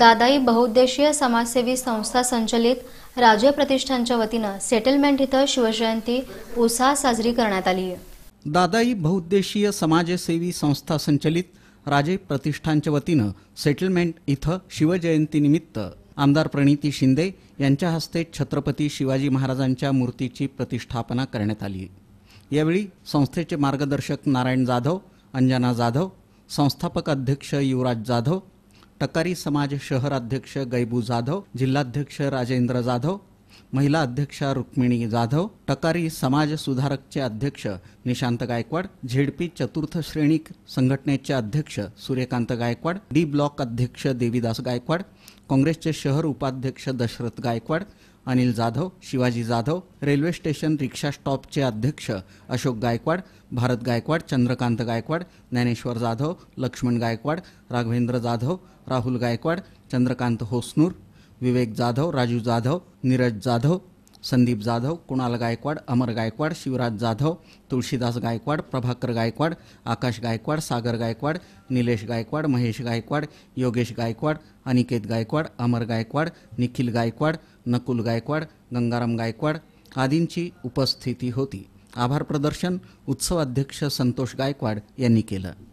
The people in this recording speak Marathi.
दादाई बहुउद्देशीय समाजसेवी संस्था संचलित राज्य प्रतिष्ठानच्या वतीनं सेटलमेंट इथं शिवजयंती उत्साह साजरी करण्यात आली आहे दादाई बहुउद्देशीय समाजसेवी संस्था संचलित राजे प्रतिष्ठानच्या वतीनं सेटलमेंट इथं शिवजयंतीनिमित्त आमदार प्रणिती शिंदे यांच्या हस्ते छत्रपती शिवाजी महाराजांच्या मूर्तीची प्रतिष्ठापना करण्यात आली यावेळी संस्थेचे मार्गदर्शक नारायण जाधव अंजना जाधव संस्थापक अध्यक्ष युवराज जाधव टकारी समाज शहर अध्यक्ष गैबू जाधव जिल्हाध्यक्ष राजेंद्र जाधव महिला अध्यक्ष रुक्मिणी जाधव टकारी समाज सुधारकचे अध्यक्ष निशांत गायकवाड झेडपी चतुर्थ श्रेणी संघटनेचे अध्यक्ष सूर्यकांत गायकवाड डी ब्लॉक अध्यक्ष देवीदास गायकवाड काँग्रेसचे शहर उपाध्यक्ष Dashrath Gaikwad Anil Jadhav Shivaji Jadhav railway station rickshaw स्टॉपचे अध्यक्ष अशोक गायकवाड भारत गायकवाड चंद्रकांत गायकवाड ज्ञानेश्वर जाधव लक्ष्मण गायकवाड राघवेंद्र जाधव राहुल गायकवाड चंद्रकांत होसनूर विवेक जाधव राजू जाधव नीरज जाधव संदीप जाधव कुणाल गायकवाड अमर गायकवाड शिवराज जाधव तुळशीदास गायकवाड प्रभाकर गायकवाड आकाश गायकवाड सागर गायकवाड निलेश गायकवाड महेश गायकवाड योगेश गायकवाड अनिकेत गायकवाड अमर गायकवाड निखिल गायकवाड नकुल गायकवाड गंगाराम गायकवाड आदींची उपस्थिती होती आभार प्रदर्शन उत्सवाध्यक्ष संतोष गायकवाड यांनी केलं